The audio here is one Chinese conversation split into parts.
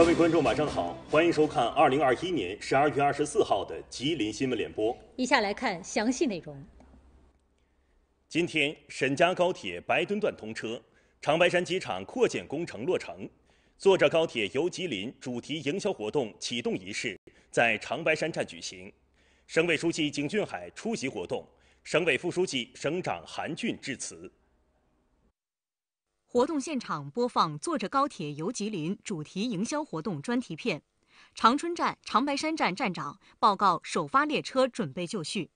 各位观众，晚上好，欢迎收看二零二一年十二月二十四号的吉林新闻联播。以下来看详细内容。今天，沈家高铁白墩段通车，长白山机场扩建工程落成。坐着高铁游吉林主题营销活动启动仪式在长白山站举行，省委书记景俊海出席活动，省委副书记、省长韩俊致辞。活动现场播放“坐着高铁游吉林”主题营销活动专题片，长春站、长白山站站长报告首发列车准备就绪，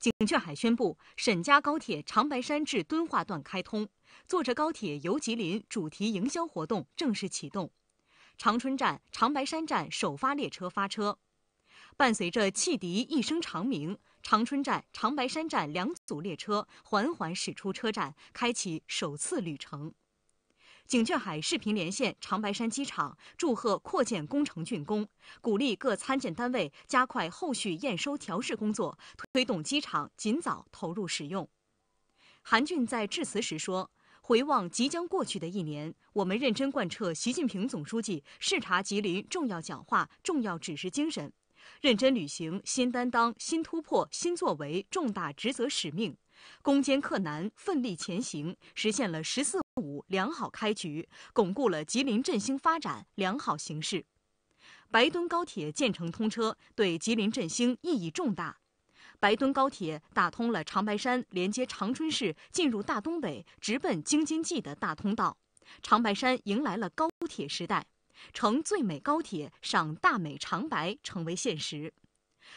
景俊海宣布沈家高铁长白山至敦化段开通，坐着高铁游吉林主题营销活动正式启动，长春站、长白山站首发列车发车，伴随着汽笛一声长鸣。长春站、长白山站两组列车缓缓驶出车站，开启首次旅程。景俊海视频连线长白山机场，祝贺扩建工程竣工，鼓励各参建单位加快后续验收调试工作，推动机场尽早投入使用。韩俊在致辞时说：“回望即将过去的一年，我们认真贯彻习近平总书记视察吉林重要讲话重要指示精神。”认真履行新担当、新突破、新作为重大职责使命，攻坚克难，奋力前行，实现了“十四五”良好开局，巩固了吉林振兴发展良好形势。白墩高铁建成通车，对吉林振兴意义重大。白墩高铁打通了长白山连接长春市、进入大东北、直奔京津冀的大通道，长白山迎来了高铁时代。乘最美高铁赏大美长白成为现实。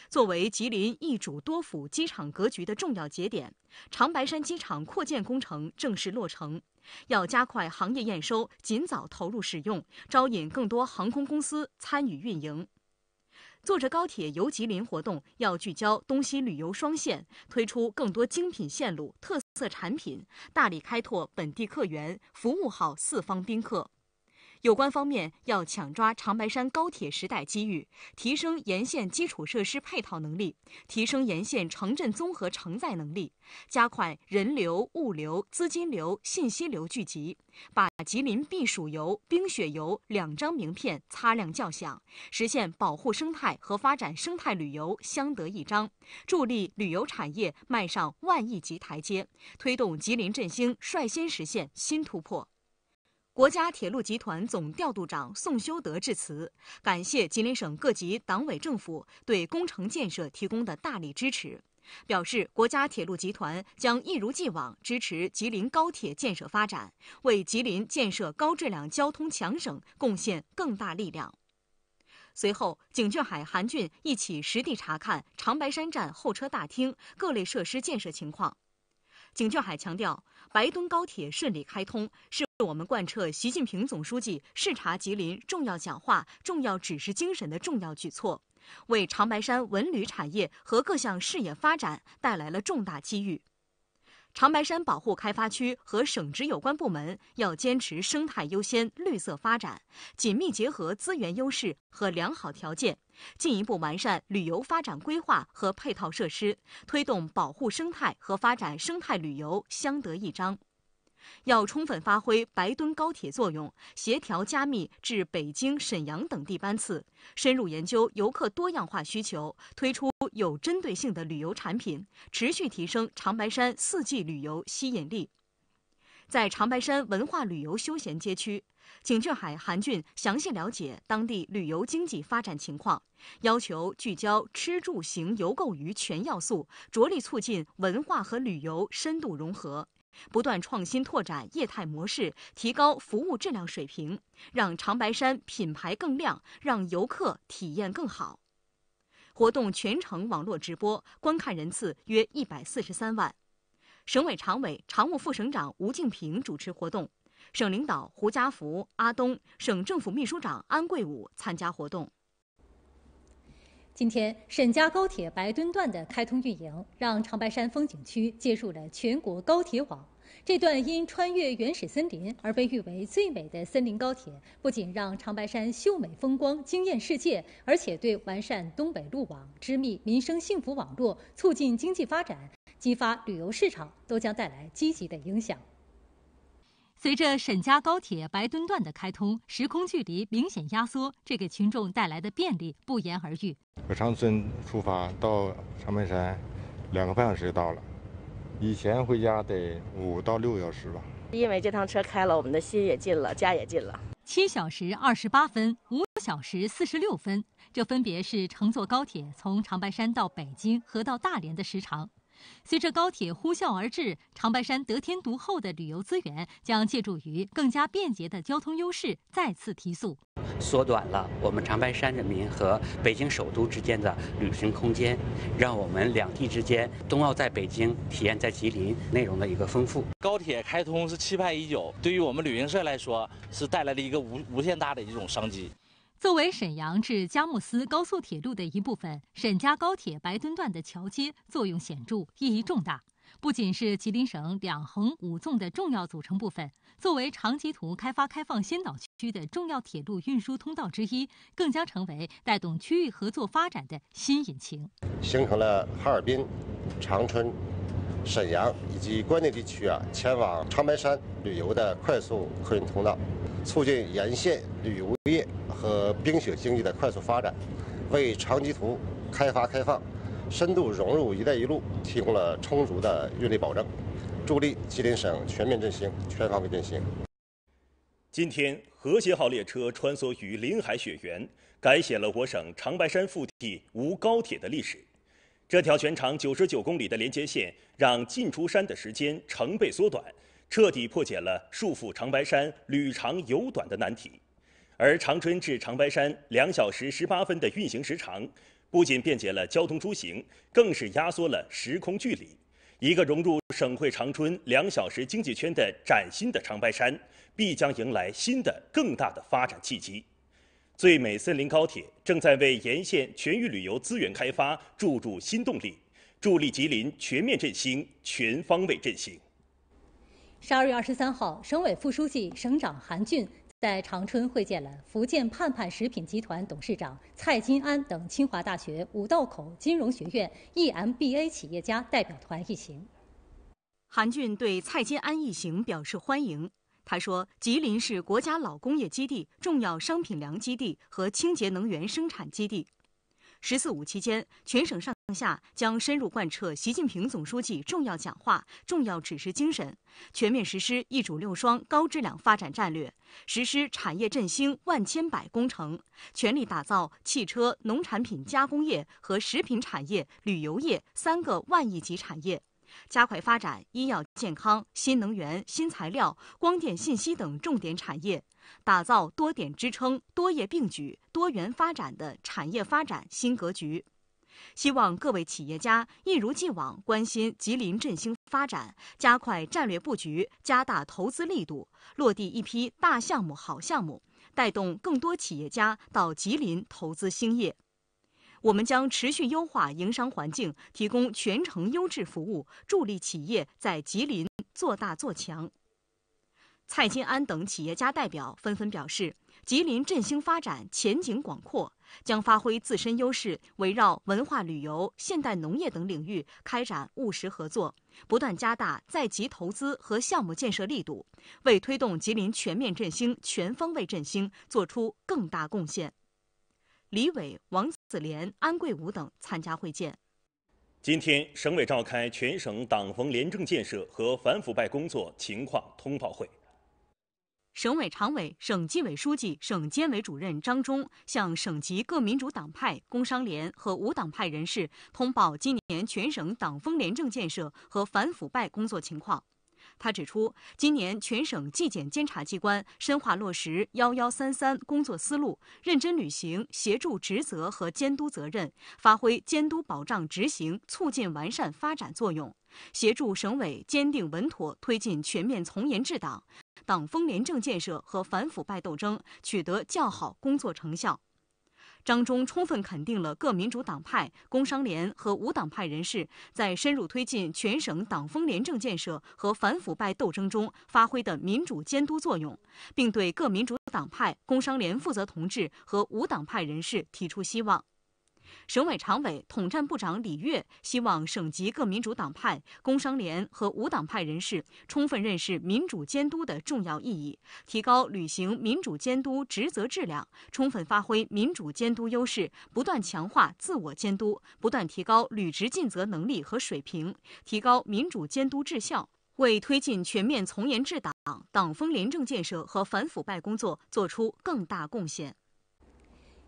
作为吉林一主多辅机场格局的重要节点，长白山机场扩建工程正式落成。要加快行业验收，尽早投入使用，招引更多航空公司参与运营。坐着高铁游吉林活动要聚焦东西旅游双线，推出更多精品线路、特色产品，大力开拓本地客源，服务好四方宾客。有关方面要抢抓长白山高铁时代机遇，提升沿线基础设施配套能力，提升沿线城镇综合承载能力，加快人流、物流、资金流、信息流聚集，把吉林避暑游、冰雪游两张名片擦亮叫响，实现保护生态和发展生态旅游相得益彰，助力旅游产业迈上万亿级台阶，推动吉林振兴率先实现新突破。国家铁路集团总调度长宋修德致辞，感谢吉林省各级党委政府对工程建设提供的大力支持，表示国家铁路集团将一如既往支持吉林高铁建设发展，为吉林建设高质量交通强省贡献更大力量。随后，景俊海、韩俊一起实地查看长白山站候车大厅各类设施建设情况。景俊海强调，白墩高铁顺利开通是。是我们贯彻习近平总书记视察吉林重要讲话重要指示精神的重要举措，为长白山文旅产业和各项事业发展带来了重大机遇。长白山保护开发区和省直有关部门要坚持生态优先、绿色发展，紧密结合资源优势和良好条件，进一步完善旅游发展规划和配套设施，推动保护生态和发展生态旅游相得益彰。要充分发挥白墩高铁作用，协调加密至北京、沈阳等地班次，深入研究游客多样化需求，推出有针对性的旅游产品，持续提升长白山四季旅游吸引力。在长白山文化旅游休闲街区，景俊海、韩俊详细了解当地旅游经济发展情况，要求聚焦吃住行游购娱全要素，着力促进文化和旅游深度融合。不断创新拓展业态模式，提高服务质量水平，让长白山品牌更亮，让游客体验更好。活动全程网络直播，观看人次约一百四十三万。省委常委、常务副省长吴靖平主持活动，省领导胡家福、阿东、省政府秘书长安桂武参加活动。今天，沈家高铁白墩段的开通运营，让长白山风景区接入了全国高铁网。这段因穿越原始森林而被誉为最美的森林高铁，不仅让长白山秀美风光惊艳世界，而且对完善东北路网、织密民生幸福网络、促进经济发展、激发旅游市场，都将带来积极的影响。随着沈家高铁白墩段的开通，时空距离明显压缩，这给群众带来的便利不言而喻。我长春出发到长白山，两个半小时就到了。以前回家得五到六小时吧。因为这趟车开了，我们的心也近了，家也近了。七小时二十八分，五小时四十六分，这分别是乘坐高铁从长白山到北京和到大连的时长。随着高铁呼啸而至，长白山得天独厚的旅游资源将借助于更加便捷的交通优势再次提速，缩短了我们长白山人民和北京首都之间的旅行空间，让我们两地之间，冬奥在北京，体验在吉林，内容的一个丰富。高铁开通是期盼已久，对于我们旅行社来说，是带来了一个无无限大的一种商机。作为沈阳至佳木斯高速铁路的一部分，沈佳高铁白墩段的桥接作用显著，意义重大。不仅是吉林省两横五纵的重要组成部分，作为长吉图开发开放先导区的重要铁路运输通道之一，更将成为带动区域合作发展的新引擎，形成了哈尔滨、长春、沈阳以及关内地区啊前往长白山旅游的快速客运通道。促进沿线旅游业和冰雪经济的快速发展，为长吉图开发开放、深度融入“一带一路”提供了充足的运力保证，助力吉林省全面振兴、全方位振兴。今天，和谐号列车穿梭于林海雪原，改写了我省长白山腹地无高铁的历史。这条全长九十九公里的连接线，让进出山的时间成倍缩短。彻底破解了束缚长白山旅长游短的难题，而长春至长白山两小时十八分的运行时长，不仅便捷了交通出行，更是压缩了时空距离。一个融入省会长春两小时经济圈的崭新的长白山，必将迎来新的更大的发展契机。最美森林高铁正在为沿线全域旅游资源开发注入新动力，助力吉林全面振兴、全方位振兴。十二月二十三号，省委副书记、省长韩俊在长春会见了福建盼盼食品集团董事长蔡金安等清华大学五道口金融学院 EMBA 企业家代表团一行。韩俊对蔡金安一行表示欢迎。他说，吉林是国家老工业基地、重要商品粮基地和清洁能源生产基地。“十四五”期间，全省上当下将深入贯彻习近平总书记重要讲话重要指示精神，全面实施“一主六双”高质量发展战略，实施产业振兴万千百工程，全力打造汽车、农产品加工业和食品产业、旅游业三个万亿级产业，加快发展医药健康、新能源、新材料、光电信息等重点产业，打造多点支撑、多业并举、多元发展的产业发展新格局。希望各位企业家一如既往关心吉林振兴发展，加快战略布局，加大投资力度，落地一批大项目、好项目，带动更多企业家到吉林投资兴业。我们将持续优化营商环境，提供全程优质服务，助力企业在吉林做大做强。蔡金安等企业家代表纷纷表示。吉林振兴发展前景广阔，将发挥自身优势，围绕文化旅游、现代农业等领域开展务实合作，不断加大在吉投资和项目建设力度，为推动吉林全面振兴、全方位振兴做出更大贡献。李伟、王子莲、安贵武等参加会见。今天，省委召开全省党风廉政建设和反腐败工作情况通报会。省委常委、省纪委书记、省监委主任张忠向省级各民主党派、工商联和无党派人士通报今年全省党风廉政建设和反腐败工作情况。他指出，今年全省纪检监察机关深化落实“幺幺三三”工作思路，认真履行协助职责和监督责任，发挥监督保障执行、促进完善发展作用，协助省委坚定稳妥推进全面从严治党。党风廉政建设和反腐败斗争取得较好工作成效。张忠充分肯定了各民主党派、工商联和无党派人士在深入推进全省党风廉政建设和反腐败斗争中发挥的民主监督作用，并对各民主党派、工商联负责同志和无党派人士提出希望。省委常委、统战部长李岳希望省级各民主党派、工商联和无党派人士充分认识民主监督的重要意义，提高履行民主监督职责质量，充分发挥民主监督优势，不断强化自我监督，不断提高履职尽责能力和水平，提高民主监督质效，为推进全面从严治党、党风廉政建设和反腐败工作作出更大贡献。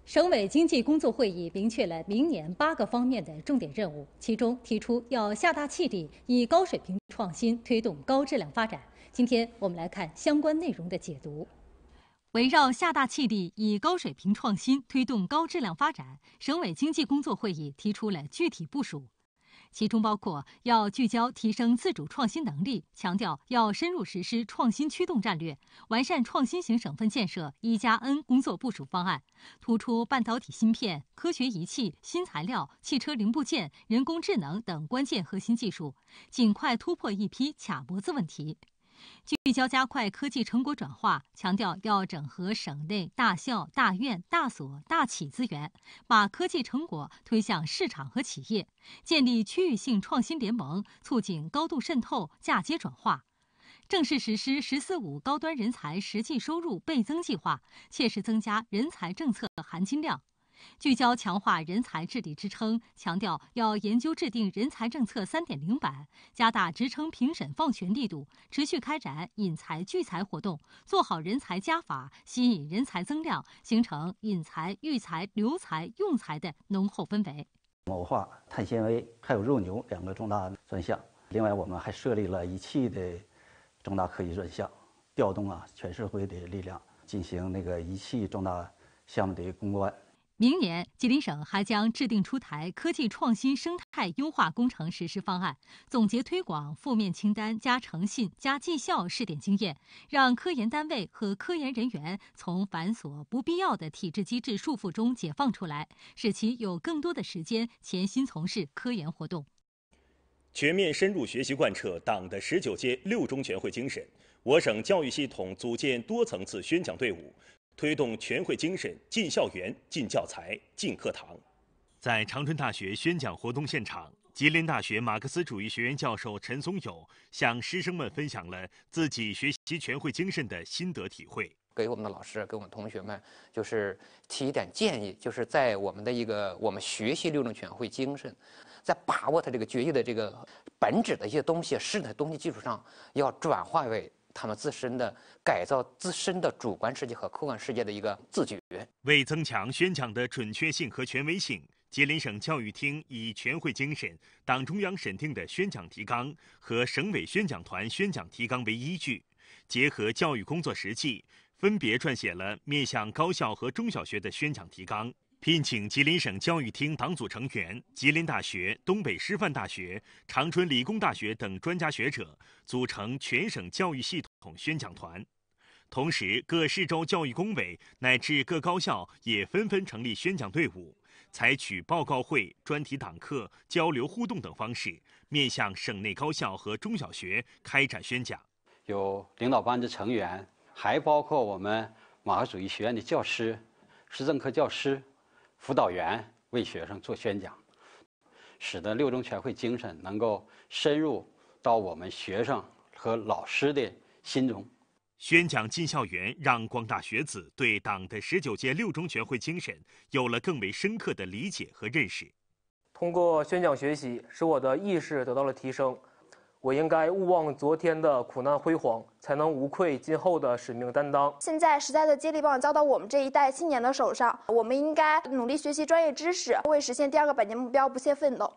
省委经济工作会议明确了明年八个方面的重点任务，其中提出要下大气力以高水平创新推动高质量发展。今天我们来看相关内容的解读。围绕下大气力以高水平创新推动高质量发展，省委经济工作会议提出了具体部署。其中包括要聚焦提升自主创新能力，强调要深入实施创新驱动战略，完善创新型省份建设“一加 N” 工作部署方案，突出半导体芯片、科学仪器、新材料、汽车零部件、人工智能等关键核心技术，尽快突破一批卡脖子问题。聚焦加快科技成果转化，强调要整合省内大校、大院、大所、大企资源，把科技成果推向市场和企业，建立区域性创新联盟，促进高度渗透嫁接转化。正式实施“十四五”高端人才实际收入倍增计划，切实增加人才政策含金量。聚焦强化人才治理支撑，强调要研究制定人才政策三点零版，加大职称评审放权力度，持续开展引才聚才活动，做好人才加法，吸引人才增量，形成引才、育才、留才、用才的浓厚氛围。谋划碳纤维还有肉牛两个重大专项，另外我们还设立了仪器的重大科技专项，调动啊全社会的力量进行那个仪器重大项目的攻关。明年，吉林省还将制定出台科技创新生态优化工程实施方案，总结推广负面清单加诚信加绩效试点经验，让科研单位和科研人员从繁琐不必要的体制机制束缚中解放出来，使其有更多的时间潜心从事科研活动。全面深入学习贯彻党的十九届六中全会精神，我省教育系统组建多层次宣讲队伍。推动全会精神进校园、进教材、进课堂。在长春大学宣讲活动现场，吉林大学马克思主义学院教授陈松友向师生们分享了自己学习全会精神的心得体会。给我们的老师、给我们同学们，就是提一点建议，就是在我们的一个我们学习六中全会精神，在把握它这个决议的这个本质的一些东西、事的东西基础上，要转化为。他们自身的改造自身的主观世界和客观世界的一个自觉。为增强宣讲的准确性和权威性，吉林省教育厅以全会精神、党中央审定的宣讲提纲和省委宣讲团宣讲提纲为依据，结合教育工作实际，分别撰写了面向高校和中小学的宣讲提纲。聘请吉林省教育厅党组成员、吉林大学、东北师范大学、长春理工大学等专家学者，组成全省教育系统。统宣讲团，同时，各市州教育工委乃至各高校也纷纷成立宣讲队伍，采取报告会、专题党课、交流互动等方式，面向省内高校和中小学开展宣讲。有领导班子成员，还包括我们马克思主义学院的教师、时政课教师、辅导员为学生做宣讲，使得六中全会精神能够深入到我们学生和老师的。心融，宣讲进校园，让广大学子对党的十九届六中全会精神有了更为深刻的理解和认识。通过宣讲学习，使我的意识得到了提升。我应该勿忘昨天的苦难辉煌，才能无愧今后的使命担当。现在时代的接力棒交到我们这一代青年的手上，我们应该努力学习专业知识，为实现第二个百年目标不懈奋斗。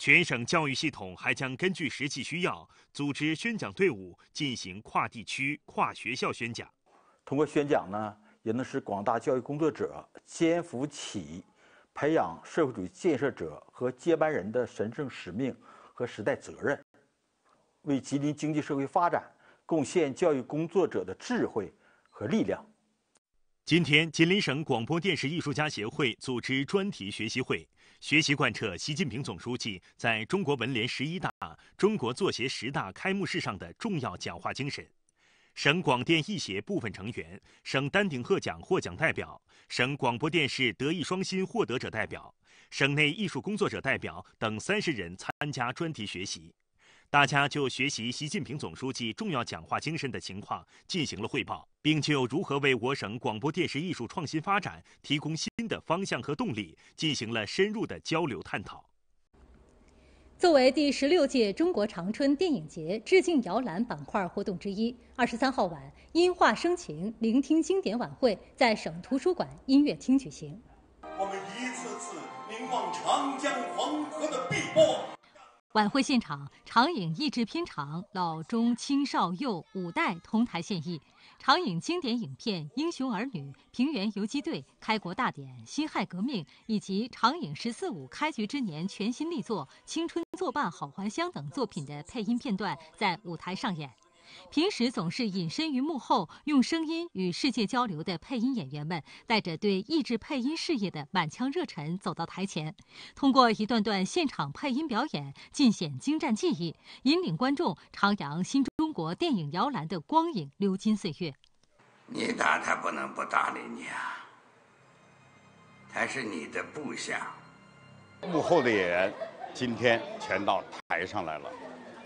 全省教育系统还将根据实际需要，组织宣讲队伍进行跨地区、跨学校宣讲。通过宣讲呢，也能使广大教育工作者肩负起培养社会主义建设者和接班人的神圣使命和时代责任，为吉林经济社会发展贡献教育工作者的智慧和力量。今天，吉林省广播电视艺术家协会组织专题学习会。学习贯彻习近平总书记在中国文联十一大、中国作协十大开幕式上的重要讲话精神，省广电艺协部分成员、省丹顶鹤奖获奖代表、省广播电视德艺双馨获得者代表、省内艺术工作者代表等三十人参加专题学习。大家就学习习近平总书记重要讲话精神的情况进行了汇报，并就如何为我省广播电视艺术创新发展提供新的方向和动力进行了深入的交流探讨。作为第十六届中国长春电影节“致敬摇篮”板块活动之一，二十三号晚“音画生情，聆听经典”晚会在省图书馆音乐厅举行。我们一次次凝望长江黄河的碧波。晚会现场，长影一制片厂老中青少幼五代同台献艺，长影经典影片《英雄儿女》《平原游击队》《开国大典》《辛亥革命》以及长影“十四五”开局之年全新力作《青春作伴好还乡》等作品的配音片段在舞台上演。平时总是隐身于幕后，用声音与世界交流的配音演员们，带着对译制配音事业的满腔热忱走到台前，通过一段段现场配音表演，尽显精湛技艺，引领观众徜徉新中国电影摇篮的光影流金岁月。你打他不能不搭理你啊，他是你的部下。幕后的演员今天全到台上来了。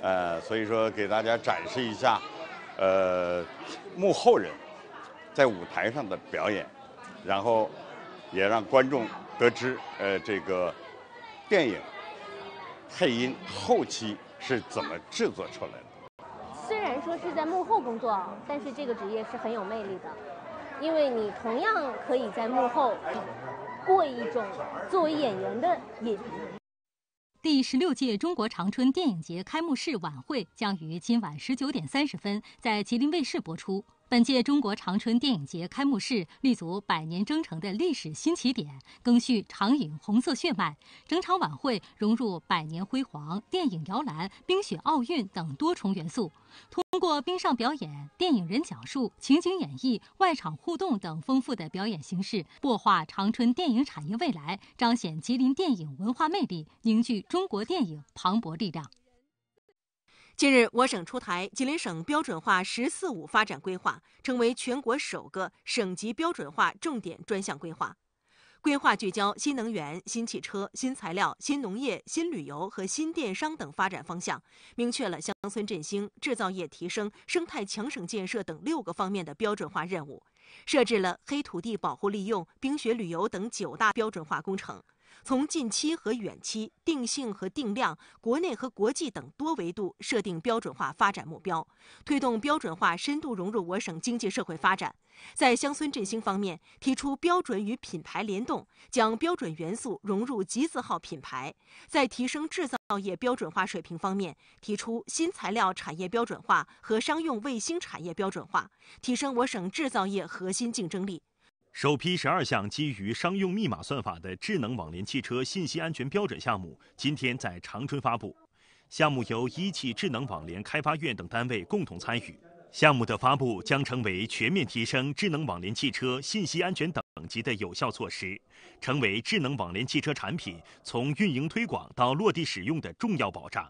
呃，所以说给大家展示一下，呃，幕后人，在舞台上的表演，然后也让观众得知，呃，这个电影配音后期是怎么制作出来的。虽然说是在幕后工作，但是这个职业是很有魅力的，因为你同样可以在幕后过一种作为演员的瘾。第十六届中国长春电影节开幕式晚会将于今晚十九点三十分在吉林卫视播出。本届中国长春电影节开幕式立足百年征程的历史新起点，更续长影红色血脉。整场晚会融入百年辉煌、电影摇篮、冰雪奥运等多重元素，通过冰上表演、电影人讲述、情景演绎、外场互动等丰富的表演形式，擘画长春电影产业未来，彰显吉林电影文化魅力，凝聚中国电影磅礴力量。近日，我省出台《吉林省标准化“十四五”发展规划》，成为全国首个省级标准化重点专项规划。规划聚焦新能源、新汽车、新材料、新农业、新旅游和新电商等发展方向，明确了乡村振兴、制造业提升、生态强省建设等六个方面的标准化任务，设置了黑土地保护利用、冰雪旅游等九大标准化工程。从近期和远期、定性和定量、国内和国际等多维度设定标准化发展目标，推动标准化深度融入我省经济社会发展。在乡村振兴方面，提出标准与品牌联动，将标准元素融入集字号品牌；在提升制造业标准化水平方面，提出新材料产业标准化和商用卫星产业标准化，提升我省制造业核心竞争力。首批十二项基于商用密码算法的智能网联汽车信息安全标准项目今天在长春发布。项目由一汽智能网联开发院等单位共同参与。项目的发布将成为全面提升智能网联汽车信息安全等级的有效措施，成为智能网联汽车产品从运营推广到落地使用的重要保障。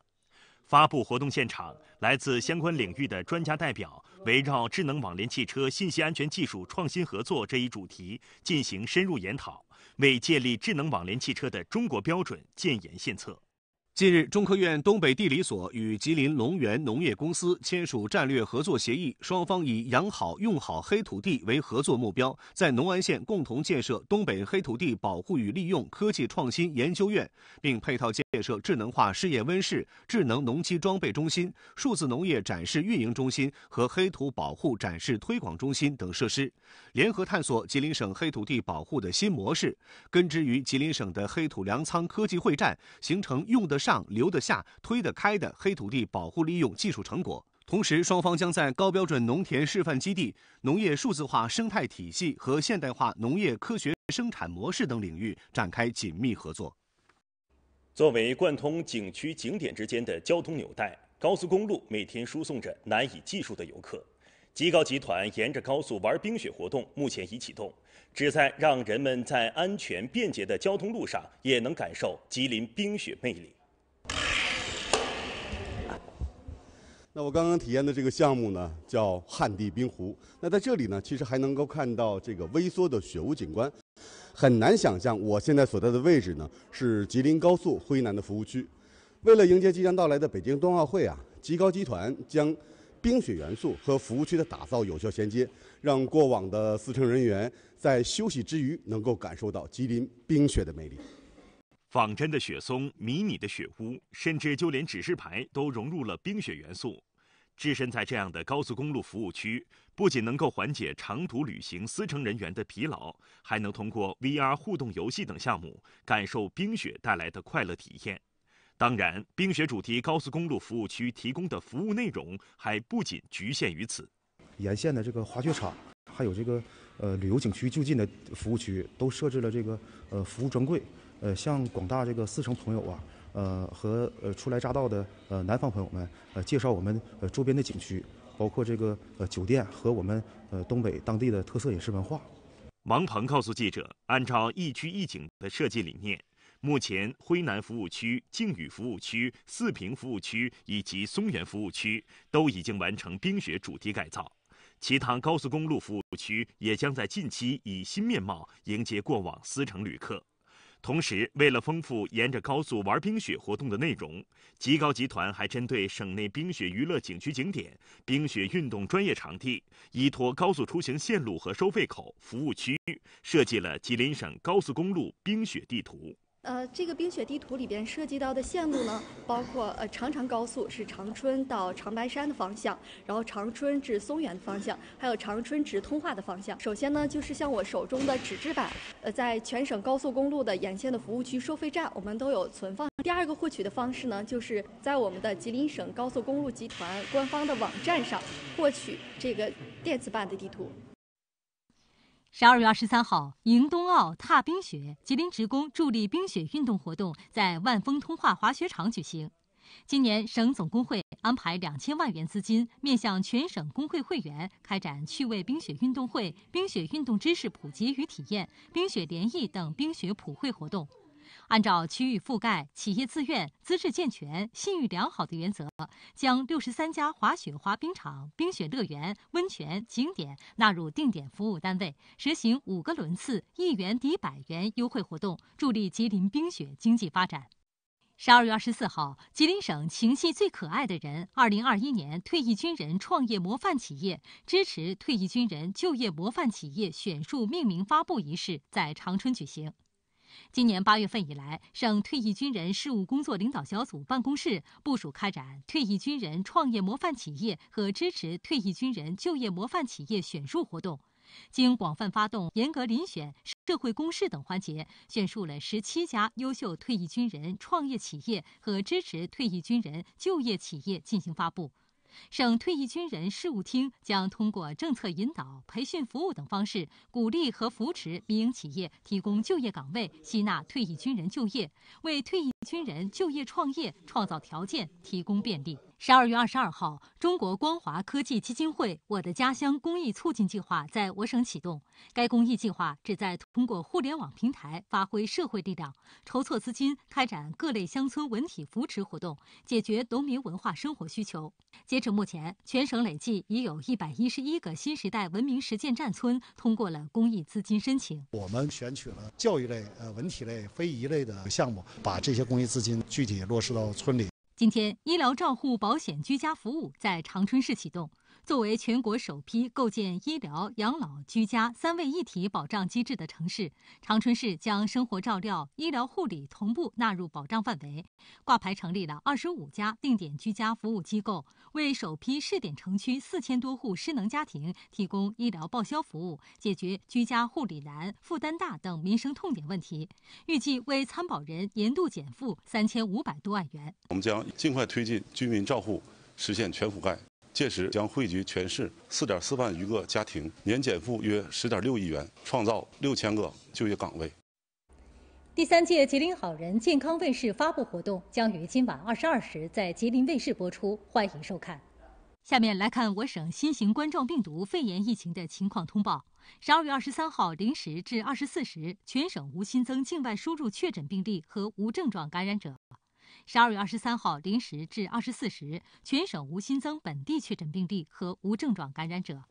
发布活动现场，来自相关领域的专家代表。围绕智能网联汽车信息安全技术创新合作这一主题进行深入研讨，为建立智能网联汽车的中国标准建言献策。近日，中科院东北地理所与吉林龙源农业公司签署战略合作协议，双方以养好、用好黑土地为合作目标，在农安县共同建设东北黑土地保护与利用科技创新研究院，并配套建。建设智能化试验温室、智能农机装备中心、数字农业展示运营中心和黑土保护展示推广中心等设施，联合探索吉林省黑土地保护的新模式，根植于吉林省的黑土粮仓科技会战，形成用得上、留得下、推得开的黑土地保护利用技术成果。同时，双方将在高标准农田示范基地、农业数字化生态体系和现代化农业科学生产模式等领域展开紧密合作。作为贯通景区景点之间的交通纽带，高速公路每天输送着难以计数的游客。吉高集团沿着高速玩冰雪活动目前已启动，旨在让人们在安全便捷的交通路上也能感受吉林冰雪魅力。那我刚刚体验的这个项目呢，叫旱地冰壶。那在这里呢，其实还能够看到这个微缩的雪屋景观。很难想象我现在所在的位置呢，是吉林高速辉南的服务区。为了迎接即将到来的北京冬奥会啊，吉高集团将冰雪元素和服务区的打造有效衔接，让过往的司乘人员在休息之余能够感受到吉林冰雪的魅力。仿真的雪松、迷你的雪屋，甚至就连指示牌都融入了冰雪元素。置身在这样的高速公路服务区，不仅能够缓解长途旅行司乘人员的疲劳，还能通过 VR 互动游戏等项目，感受冰雪带来的快乐体验。当然，冰雪主题高速公路服务区提供的服务内容还不仅局限于此。沿线的这个滑雪场，还有这个呃旅游景区就近的服务区，都设置了这个呃服务专柜。呃，向广大这个司乘朋友啊。呃，和呃初来乍到的呃南方朋友们，呃介绍我们呃周边的景区，包括这个呃酒店和我们呃东北当地的特色饮食文化。王鹏告诉记者，按照一区一景的设计理念，目前辉南服务区、靖宇服务区、四平服务区以及松原服务区都已经完成冰雪主题改造，其他高速公路服务区也将在近期以新面貌迎接过往司城旅客。同时，为了丰富沿着高速玩冰雪活动的内容，吉高集团还针对省内冰雪娱乐景区景点、冰雪运动专业场地，依托高速出行线路和收费口服务区，设计了吉林省高速公路冰雪地图。呃，这个冰雪地图里边涉及到的线路呢，包括呃，长常高速是长春到长白山的方向，然后长春至松原的方向，还有长春直通化的方向。首先呢，就是像我手中的纸质版，呃，在全省高速公路的沿线的服务区收费站，我们都有存放。第二个获取的方式呢，就是在我们的吉林省高速公路集团官方的网站上获取这个电子版的地图。十二月二十三号，迎冬奥、踏冰雪，吉林职工助力冰雪运动活动在万峰通化滑雪场举行。今年，省总工会安排两千万元资金，面向全省工会会员开展趣味冰雪运动会、冰雪运动知识普及与体验、冰雪联谊等冰雪普惠活动。按照区域覆盖、企业自愿、资质健全、信誉良好的原则，将六十三家滑雪、滑冰场、冰雪乐园、温泉景点纳入定点服务单位，实行五个轮次一元抵百元优惠活动，助力吉林冰雪经济发展。十二月二十四号，吉林省“情系最可爱的人”二零二一年退役军人创业模范企业、支持退役军人就业模范企业选树命名发布仪式在长春举行。今年八月份以来，省退役军人事务工作领导小组办公室部署开展退役军人创业模范企业和支持退役军人就业模范企业选入活动，经广泛发动、严格遴选、社会公示等环节，选出了十七家优秀退役军人创业企业和支持退役军人就业企业进行发布。省退役军人事务厅将通过政策引导、培训服务等方式，鼓励和扶持民营企业提供就业岗位，吸纳退役军人就业，为退役军人就业创业创造条件，提供便利。十二月二十二号，中国光华科技基金会“我的家乡”公益促进计划在我省启动。该公益计划旨在通过互联网平台，发挥社会力量，筹措资金，开展各类乡村文体扶持活动，解决农民文化生活需求。截至目前，全省累计已有一百一十一个新时代文明实践站村通过了公益资金申请。我们选取了教育类、呃文体类、非遗类的项目，把这些公益资金具体落实到村里。今天，医疗照护保险居家服务在长春市启动。作为全国首批构建医疗、养老、居家三位一体保障机制的城市，长春市将生活照料、医疗护理同步纳入保障范围，挂牌成立了二十五家定点居家服务机构，为首批试点城区四千多户失能家庭提供医疗报销服务，解决居家护理难、负担大等民生痛点问题。预计为参保人年度减负三千五百多万元。我们将尽快推进居民照护，实现全覆盖。届时将惠及全市四点四万余个家庭，年减负约十点六亿元，创造六千个就业岗位。第三届吉林好人健康卫士发布活动将于今晚二十二时在吉林卫视播出，欢迎收看。下面来看我省新型冠状病毒肺炎疫情的情况通报：十二月二十三号零时至二十四时，全省无新增境外输入确诊病例和无症状感染者。十二月二十三号零时至二十四时，全省无新增本地确诊病例和无症状感染者。